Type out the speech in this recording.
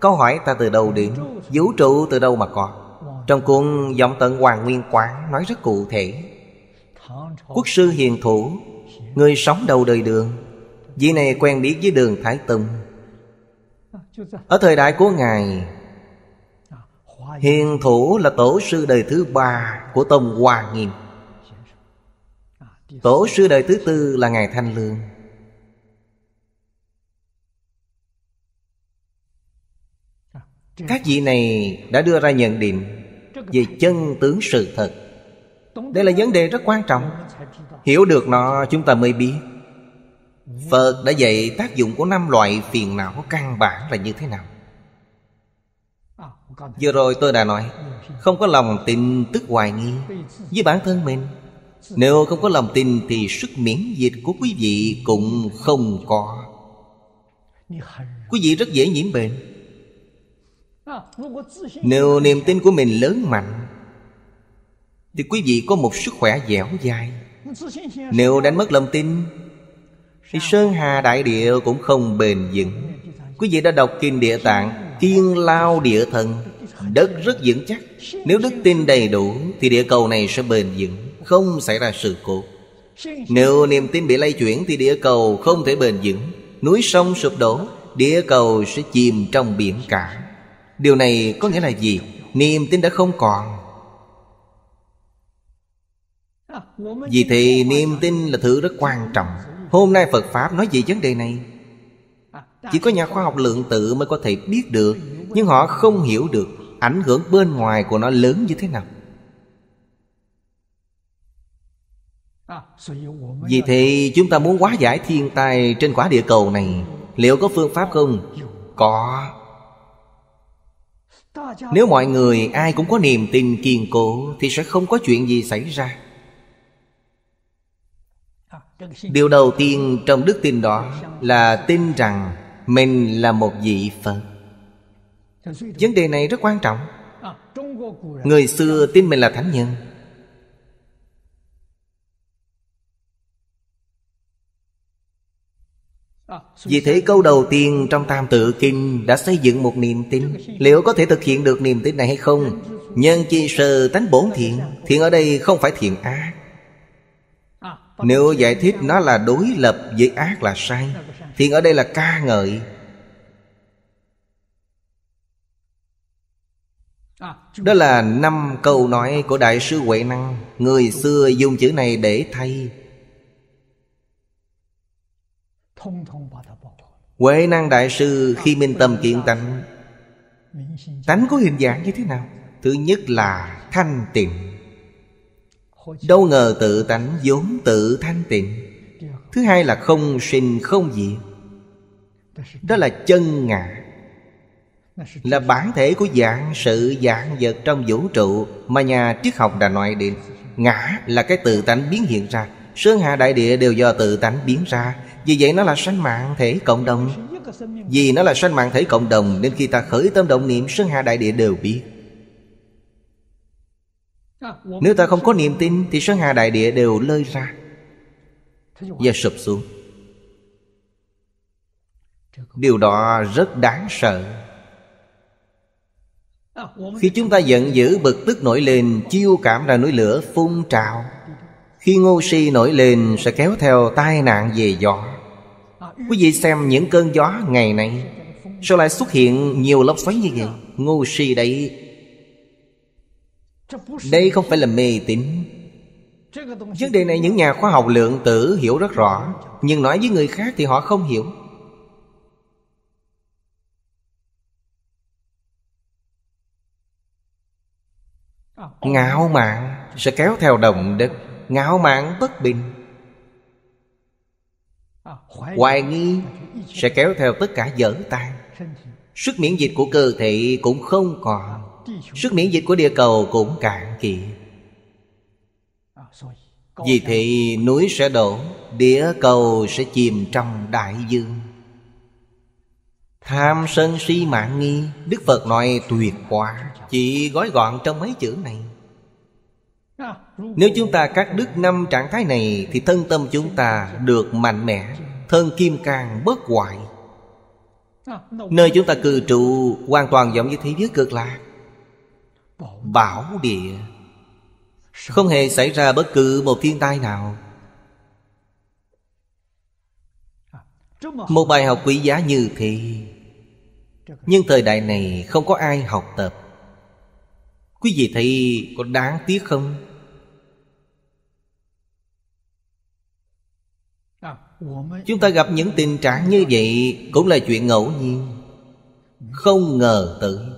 Câu hỏi ta từ đâu đến Vũ trụ từ đâu mà có Trong cuốn Giọng tận Hoàng Nguyên Quán Nói rất cụ thể Quốc sư hiền thủ Người sống đầu đời đường Vị này quen biết với đường Thái Tùng Ở thời đại của Ngài Hiền thủ là tổ sư đời thứ ba Của Tông Hoàng Nghiêm Tổ sư đời thứ tư là Ngài Thanh Lương các vị này đã đưa ra nhận định về chân tướng sự thật đây là vấn đề rất quan trọng hiểu được nó chúng ta mới biết phật đã dạy tác dụng của năm loại phiền não căn bản là như thế nào vừa rồi tôi đã nói không có lòng tin tức hoài nghi với bản thân mình nếu không có lòng tin thì sức miễn dịch của quý vị cũng không có quý vị rất dễ nhiễm bệnh Ờ, Nếu niềm tin của mình lớn mạnh Thì quý vị có một sức khỏe dẻo dai Nếu đánh mất lòng tin Thì Sơn Hà Đại Địa cũng không bền vững Quý vị đã đọc Kinh Địa Tạng Kiên lao địa thần Đất rất vững chắc Nếu đức tin đầy đủ Thì địa cầu này sẽ bền vững Không xảy ra sự cố Nếu niềm tin bị lay chuyển Thì địa cầu không thể bền vững Núi sông sụp đổ Địa cầu sẽ chìm trong biển cả Điều này có nghĩa là gì? Niềm tin đã không còn Vì thế niềm tin là thứ rất quan trọng Hôm nay Phật Pháp nói về vấn đề này Chỉ có nhà khoa học lượng tử mới có thể biết được Nhưng họ không hiểu được ảnh hưởng bên ngoài của nó lớn như thế nào Vì thế chúng ta muốn hóa giải thiên tai trên quả địa cầu này Liệu có phương pháp không? Có nếu mọi người ai cũng có niềm tin kiên cố Thì sẽ không có chuyện gì xảy ra Điều đầu tiên trong đức tin đó Là tin rằng Mình là một vị Phật Vấn đề này rất quan trọng Người xưa tin mình là thánh nhân Ờ, Vì thế câu đầu tiên trong Tam Tự Kinh đã xây dựng một niềm tin Liệu có thể thực hiện được niềm tin này hay không? Nhân chi sơ tánh bổn thiện Thiện ở đây không phải thiện ác à, Nếu giải thích nó là đối lập với ác là sai Thiện ở đây là ca ngợi à, Đó là năm câu nói của Đại sư Huệ Năng Người xưa dùng chữ này để thay Huệ năng đại sư khi minh tâm kiện tánh Tánh có hình dạng như thế nào? Thứ nhất là thanh tịnh Đâu ngờ tự tánh vốn tự thanh tịnh Thứ hai là không sinh không diệt Đó là chân ngã Là bản thể của dạng sự dạng vật trong vũ trụ Mà nhà triết học đã nói đến Ngã là cái tự tánh biến hiện ra Sơn hạ đại địa đều do tự tánh biến ra vì vậy nó là sanh mạng thể cộng đồng Vì nó là sanh mạng thể cộng đồng Nên khi ta khởi tâm động niệm Sơn Hà Đại Địa đều biết Nếu ta không có niềm tin Thì Sơn Hà Đại Địa đều lơi ra Và sụp xuống Điều đó rất đáng sợ Khi chúng ta giận dữ bực tức nổi lên Chiêu cảm ra núi lửa phun trào khi ngu si nổi lên sẽ kéo theo tai nạn về gió Quý vị xem những cơn gió ngày nay Sao lại xuất hiện nhiều lốc xoáy như vậy Ngu si đấy Đây không phải là mê tín Vấn đề này những nhà khoa học lượng tử hiểu rất rõ Nhưng nói với người khác thì họ không hiểu Ngạo mạn sẽ kéo theo đồng đất ngạo mạn bất bình hoài nghi sẽ kéo theo tất cả dở tan sức miễn dịch của cơ thể cũng không còn sức miễn dịch của địa cầu cũng cạn kiệt vì thế núi sẽ đổ Địa cầu sẽ chìm trong đại dương Tham sân si mạng nghi Đức Phật nói tuyệt quá Chỉ gói gọn trong mấy chữ này nếu chúng ta cắt đứt năm trạng thái này Thì thân tâm chúng ta được mạnh mẽ Thân kim càng bất hoại Nơi chúng ta cư trụ Hoàn toàn giống như thế giới cực lạc Bảo địa Không hề xảy ra bất cứ một thiên tai nào Một bài học quý giá như thế Nhưng thời đại này không có ai học tập Quý vị thấy có đáng tiếc không? Chúng ta gặp những tình trạng như vậy Cũng là chuyện ngẫu nhiên Không ngờ tới